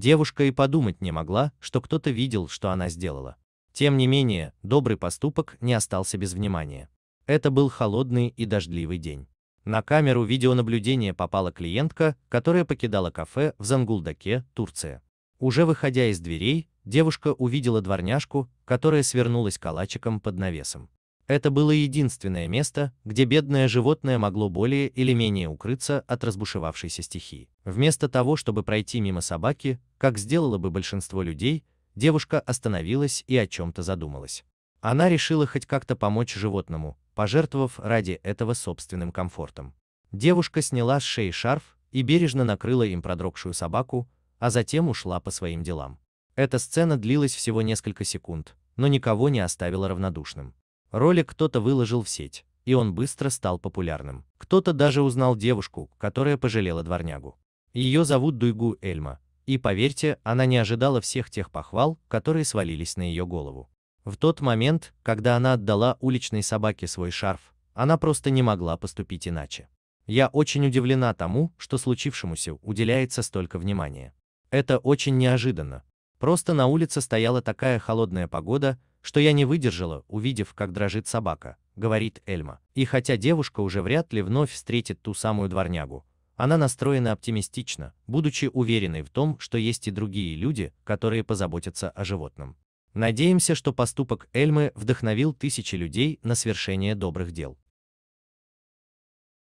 Девушка и подумать не могла, что кто-то видел, что она сделала. Тем не менее, добрый поступок не остался без внимания. Это был холодный и дождливый день. На камеру видеонаблюдения попала клиентка, которая покидала кафе в Зангулдаке, Турция. Уже выходя из дверей, девушка увидела дворняжку, которая свернулась калачиком под навесом. Это было единственное место, где бедное животное могло более или менее укрыться от разбушевавшейся стихии. Вместо того, чтобы пройти мимо собаки, как сделало бы большинство людей, девушка остановилась и о чем-то задумалась. Она решила хоть как-то помочь животному, пожертвовав ради этого собственным комфортом. Девушка сняла с шеи шарф и бережно накрыла им продрогшую собаку, а затем ушла по своим делам. Эта сцена длилась всего несколько секунд, но никого не оставила равнодушным. Ролик кто-то выложил в сеть, и он быстро стал популярным. Кто-то даже узнал девушку, которая пожалела дворнягу. Ее зовут Дуйгу Эльма, и поверьте, она не ожидала всех тех похвал, которые свалились на ее голову. В тот момент, когда она отдала уличной собаке свой шарф, она просто не могла поступить иначе. Я очень удивлена тому, что случившемуся уделяется столько внимания. Это очень неожиданно. Просто на улице стояла такая холодная погода, что я не выдержала, увидев, как дрожит собака, говорит Эльма. И хотя девушка уже вряд ли вновь встретит ту самую дворнягу, она настроена оптимистично, будучи уверенной в том, что есть и другие люди, которые позаботятся о животном. Надеемся, что поступок Эльмы вдохновил тысячи людей на свершение добрых дел.